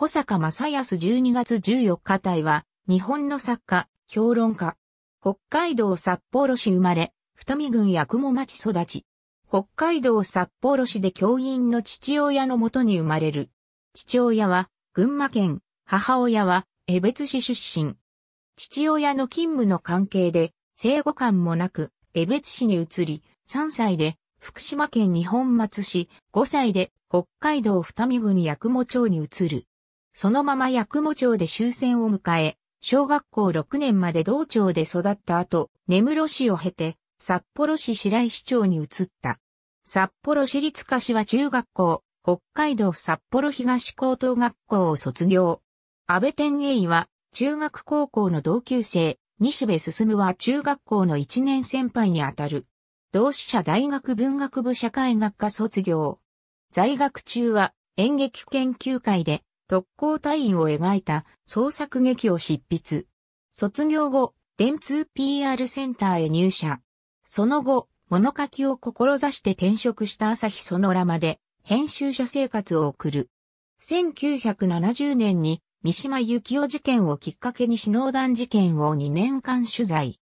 保坂正康12月14日隊は、日本の作家、評論家。北海道札幌市生まれ、二見郡八雲町育ち。北海道札幌市で教員の父親のもとに生まれる。父親は群馬県、母親は江別市出身。父親の勤務の関係で生後間もなく江別市に移り、3歳で福島県日本松市、5歳で北海道二見郡八雲町に移る。そのまま八雲町で終戦を迎え、小学校6年まで道町で育った後、根室市を経て、札幌市白石町に移った。札幌市立柏中学校、北海道札幌東高等学校を卒業。安倍天栄は、中学高校の同級生、西部進は中学校の1年先輩にあたる。同志社大学文学部社会学科卒業。在学中は演劇研究会で特攻隊員を描いた創作劇を執筆。卒業後、電通 PR センターへ入社。その後、物書きを志して転職した朝日ソノラマで編集者生活を送る。1970年に三島由紀夫事件をきっかけに死脳団事件を2年間取材。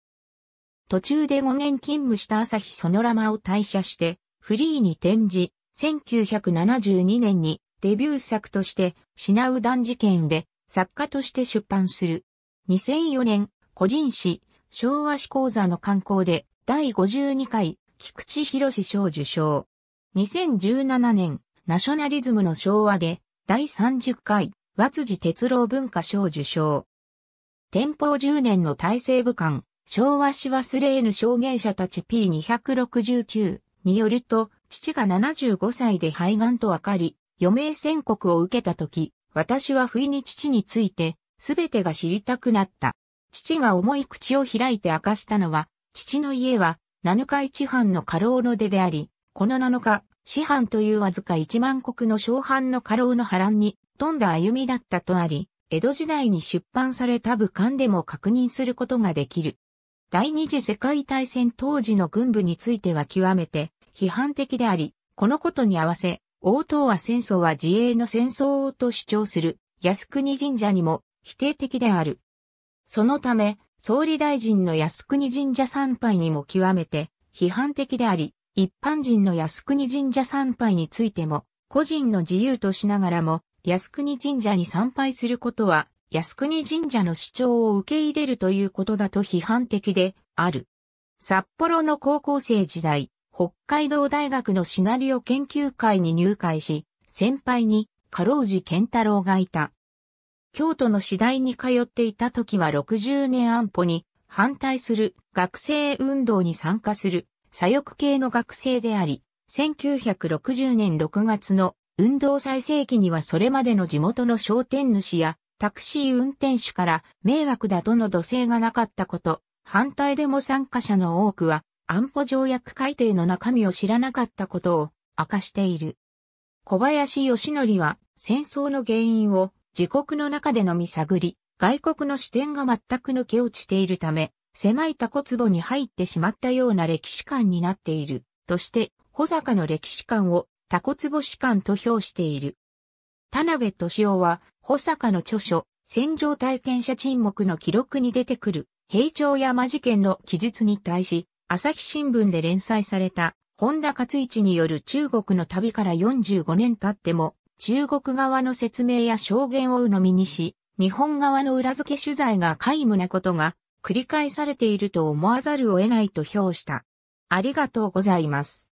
途中で5年勤務した朝日ソノラマを退社して、フリーに転じ、1972年にデビュー作として、品う断事件で作家として出版する。2004年、個人誌、昭和史講座の刊行で、第52回、菊池博賞受賞。2017年、ナショナリズムの昭和で、第30回、和辻哲郎文化賞受賞。天保10年の大政部官、昭和史忘れぬ証言者たち P269 によると、父が75歳で肺がんと分かり、余命宣告を受けた時、私は不意に父について、すべてが知りたくなった。父が重い口を開いて明かしたのは、父の家は、七日一藩の家老の出であり、この七日、四藩というわずか一万国の小藩の家老の波乱に富んだ歩みだったとあり、江戸時代に出版された武漢でも確認することができる。第二次世界大戦当時の軍部については極めて批判的であり、このことに合わせ、大東亜戦争は自衛の戦争をと主張する靖国神社にも否定的である。そのため、総理大臣の靖国神社参拝にも極めて批判的であり、一般人の靖国神社参拝についても、個人の自由としながらも、靖国神社に参拝することは、靖国神社の主張を受け入れるということだと批判的である。札幌の高校生時代、北海道大学のシナリオ研究会に入会し、先輩に、かろうじ健太郎がいた。京都の次第に通っていた時は60年安保に反対する学生運動に参加する左翼系の学生であり、1960年6月の運動最盛期にはそれまでの地元の商店主やタクシー運転手から迷惑だとの土星がなかったこと、反対でも参加者の多くは安保条約改定の中身を知らなかったことを明かしている。小林義則は戦争の原因を自国の中でのみ探り、外国の視点が全く抜け落ちているため、狭いタコ壺に入ってしまったような歴史観になっている、として、保坂の歴史観をタコ壺史観と評している。田辺敏夫は、保坂の著書、戦場体験者沈黙の記録に出てくる、平長山事件の記述に対し、朝日新聞で連載された、本田勝一による中国の旅から45年経っても、中国側の説明や証言を鵜呑みにし、日本側の裏付け取材が皆無なことが繰り返されていると思わざるを得ないと評した。ありがとうございます。